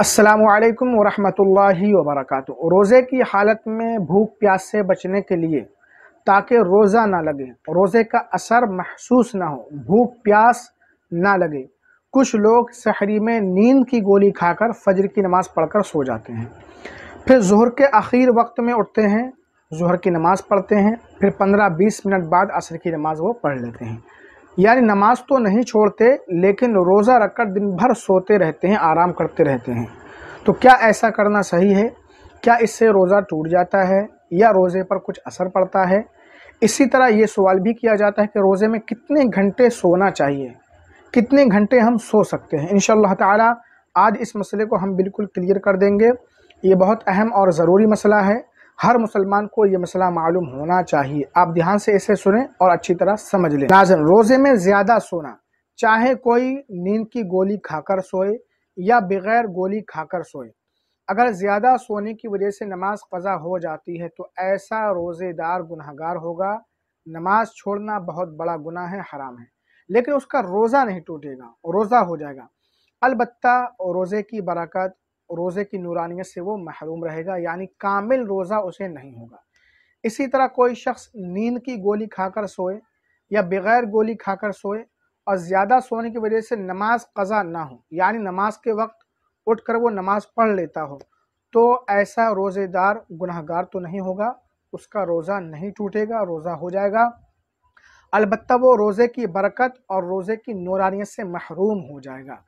असलकम वरहल वर्क रोज़े की हालत में भूख प्यास से बचने के लिए ताकि रोज़ा ना लगे रोज़े का असर महसूस ना हो भूख प्यास ना लगे कुछ लोग सहरी में नींद की गोली खाकर फजर की नमाज़ पढ़कर सो जाते हैं फिर जहर के आखिर वक्त में उठते हैं जहर की नमाज़ पढ़ते हैं फिर पंद्रह बीस मिनट बाद असर की नमाज़ वो पढ़ लेते हैं यानी नमाज तो नहीं छोड़ते लेकिन रोज़ा रखकर दिन भर सोते रहते हैं आराम करते रहते हैं तो क्या ऐसा करना सही है क्या इससे रोज़ा टूट जाता है या रोज़े पर कुछ असर पड़ता है इसी तरह ये सवाल भी किया जाता है कि रोज़े में कितने घंटे सोना चाहिए कितने घंटे हम सो सकते हैं इन ताला आज इस मसले को हम बिल्कुल क्लियर कर देंगे ये बहुत अहम और ज़रूरी मसला है हर मुसलमान को ये मसला मालूम होना चाहिए आप ध्यान से इसे सुने और अच्छी तरह समझ लें नाजन रोजे में ज़्यादा सोना चाहे कोई नींद की गोली खाकर सोए या बगैर गोली खाकर सोए अगर ज़्यादा सोने की वजह से नमाज कज़ा हो जाती है तो ऐसा रोज़ेदार गुनहगार होगा नमाज छोड़ना बहुत बड़ा गुना है हराम है लेकिन उसका रोज़ा नहीं टूटेगा रोज़ा हो जाएगा अलबत् रोज़े की बरकत रोज़े की नूरानियत से वो महरूम रहेगा यानी कामिल रोज़ा उसे नहीं होगा इसी तरह कोई शख्स नींद की गोली खाकर सोए या बगैर गोली खाकर सोए और ज़्यादा सोने की वजह से नमाज कज़ा ना हो यानी नमाज के वक्त उठकर वो नमाज पढ़ लेता हो तो ऐसा रोज़ेदार गुनाहगार तो नहीं होगा उसका रोज़ा नहीं टूटेगा रोज़ा हो जाएगा अलबत् वो रोज़े की बरकत और रोज़े की नूरानियत से महरूम हो जाएगा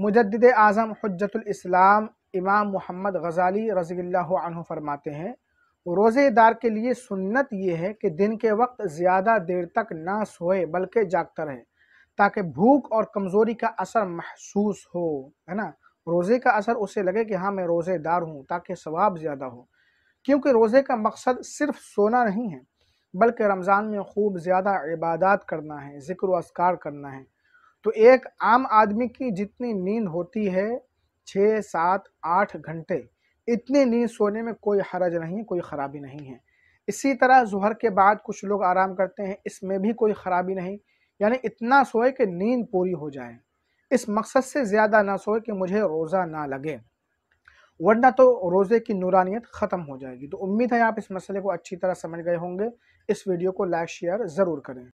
मुजद आज़म हजतलाम इमाम मोहम्मद गज़ाली रज़ी अनु फरमाते हैं रोज़ेदार के लिए सुन्नत ये है कि दिन के वक्त ज़्यादा देर तक ना सोए बल्कि जागता रहे ताकि भूख और कमज़ोरी का असर महसूस हो है ना रोज़े का असर उसे लगे कि हाँ मैं रोज़ेदार हूँ ताकि स्वाब ज़्यादा हो क्योंकि रोज़े का मकसद सिर्फ सोना नहीं है बल्कि रमज़ान में खूब ज़्यादा इबादत करना है ज़िक्र असकार करना है तो एक आम आदमी की जितनी नींद होती है छः सात आठ घंटे इतनी नींद सोने में कोई हरज नहीं कोई ख़राबी नहीं है इसी तरह जहर के बाद कुछ लोग आराम करते हैं इसमें भी कोई ख़राबी नहीं यानी इतना सोए कि नींद पूरी हो जाए इस मकसद से ज़्यादा ना सोए कि मुझे रोज़ा ना लगे वरना तो रोज़े की नूरानियत ख़त्म हो जाएगी तो उम्मीद है आप इस मसले को अच्छी तरह समझ गए होंगे इस वीडियो को लाइक शेयर ज़रूर करें